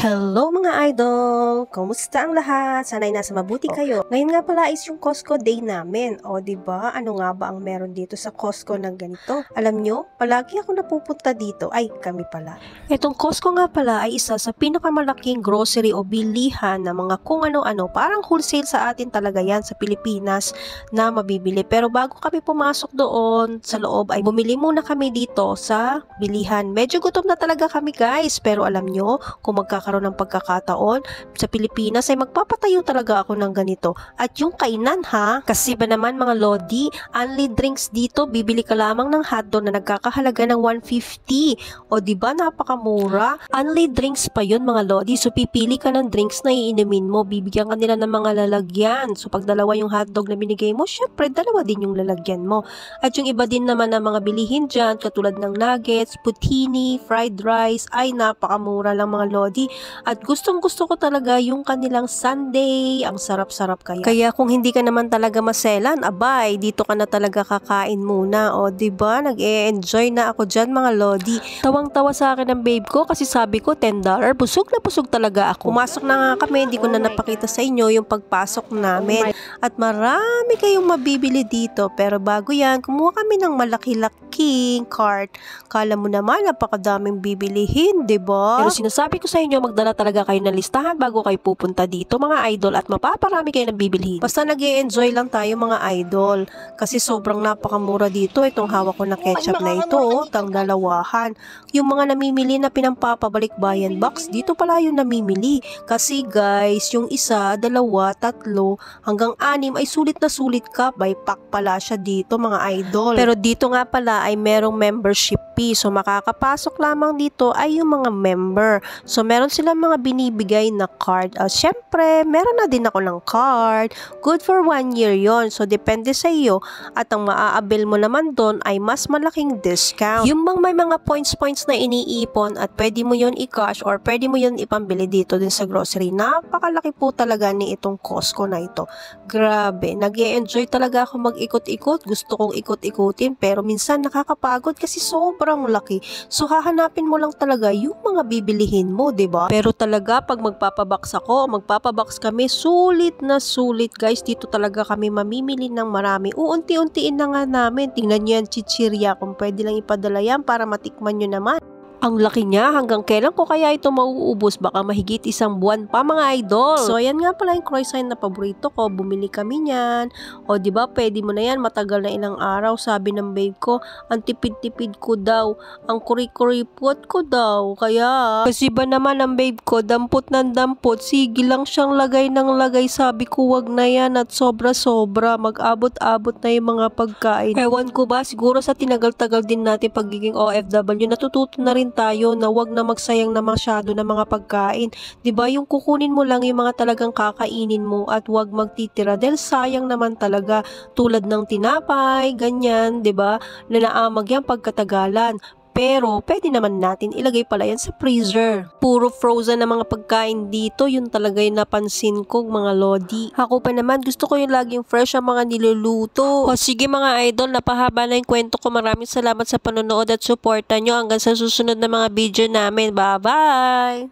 Hello mga idol! Kumusta ang lahat? Sana'y nasa mabuti oh. kayo. Ngayon nga pala is yung Costco Day namin. O ba diba, ano nga ba ang meron dito sa Costco ng ganito? Alam nyo, palagi ako napupunta dito. Ay, kami pala. Itong Costco nga pala ay isa sa pinakamalaking grocery o bilihan na mga kung ano-ano. Parang wholesale sa atin talaga yan sa Pilipinas na mabibili. Pero bago kami pumasok doon sa loob ay bumili muna kami dito sa bilihan. Medyo gutom na talaga kami guys. Pero alam nyo, kung magkakaroon magkakaroon ng pagkakataon sa Pilipinas ay magpapatayo talaga ako ng ganito. At yung kainan ha, kasi ba naman mga lodi, only drinks dito, bibili ka lamang ng hotdog na nagkakahalaga ng 150. O di ba napakamura? Only drinks pa yun mga lodi, so pipili ka ng drinks na iinumin mo, bibigyan ka nila ng mga lalagyan. So pag dalawa yung hotdog na binigay mo, syempre dalawa din yung lalagyan mo. At yung iba din naman ng mga bilihin dyan, katulad ng nuggets, putini, fried rice, ay napakamura lang mga lodi. At gustong gusto ko talaga yung kanilang Sunday. Ang sarap-sarap kaya. Kaya kung hindi ka naman talaga maselan, abay, dito ka na talaga kakain muna. O, ba diba? Nag-e-enjoy na ako dyan mga lodi. Tawang-tawa sa akin ang babe ko kasi sabi ko, $10. Busog na busog talaga ako. Pumasok na nga kami, hindi ko na oh napakita sa inyo yung pagpasok namin. Oh At marami kayong mabibili dito. Pero bago yan, kumuha kami ng malaki-laking cart. Kala mo naman, napakadaming bibilihin, ba? Diba? Pero sinasabi ko sa inyo, magdala talaga kayo ng listahan bago kayo pupunta dito mga idol at mapaparami kayo ng bibilhin. Basta nag enjoy lang tayo mga idol kasi sobrang napakamura dito itong hawak ko na ketchup na ito oh, tang dalawahan. Yung mga namimili na pinampapabalik bayan box dito pala yung namimili kasi guys yung isa, dalawa, tatlo hanggang anim ay sulit na sulit ka by pack pala siya dito mga idol. Pero dito nga pala ay merong membership So makakapasok lamang dito ay yung mga member. So meron silang mga binibigay na card. Uh, ah, Siyempre, meron na din ako ng card. Good for one year yon So depende sa iyo at ang maaabil mo naman doon ay mas malaking discount. Yung bang may mga points-points na iniipon at pwede mo yon i-cash or pwede mo yon ipambili dito din sa grocery. Napakalaki po talaga ni itong Costco na ito. Grabe, nag enjoy talaga ako mag-ikot-ikot. Gusto kong ikot-ikutin pero minsan nakakapagod kasi sobra sobrang laki. So hahanapin mo lang talaga yung mga bibilihin mo, 'di ba? Pero talaga pag magpapabox ako, magpapabox kami, sulit na sulit guys. Dito talaga kami mamimili ng marami. Uunti-untiin na nga namin. Tingnan niyo yan chichirya kung pwede lang ipadala yan para matikman niyo naman. Ang laki niya, hanggang kailan ko kaya ito mauubos? Baka mahigit isang buwan pa mga idol. So ayan nga pala yung croissant na paborito ko, bumili kami niyan. O ba diba, pwede mo na yan, matagal na ilang araw, sabi ng babe ko, ang tipid-tipid ko daw, ang kuri-kuripot ko daw. Kaya, kasi ba naman ang babe ko, dampot ng dampot, sige lang siyang lagay ng lagay, sabi ko wag na yan at sobra-sobra, mag-abot-abot na yung mga pagkain. Ewan ko ba, siguro sa tinagal-tagal din natin pagiging OFW, natututo na rin tayo na wag na magsayang na masyado ng mga pagkain. 'Di ba? Yung kukunin mo lang yung mga talagang kakainin mo at wag magtitira dahil sayang naman talaga tulad ng tinapay, ganyan, 'di ba? Na naamag pagkatagalan. Pero pwede naman natin ilagay pala yan sa freezer. Puro frozen na mga pagkain dito, yun talaga yung napansin ko mga lodi. Ako pa naman, gusto ko yung laging fresh ang mga niluluto. O sige mga idol, napahaba na yung kwento ko. Maraming salamat sa panonood at suporta nyo hanggang sa susunod na mga video namin. Bye-bye!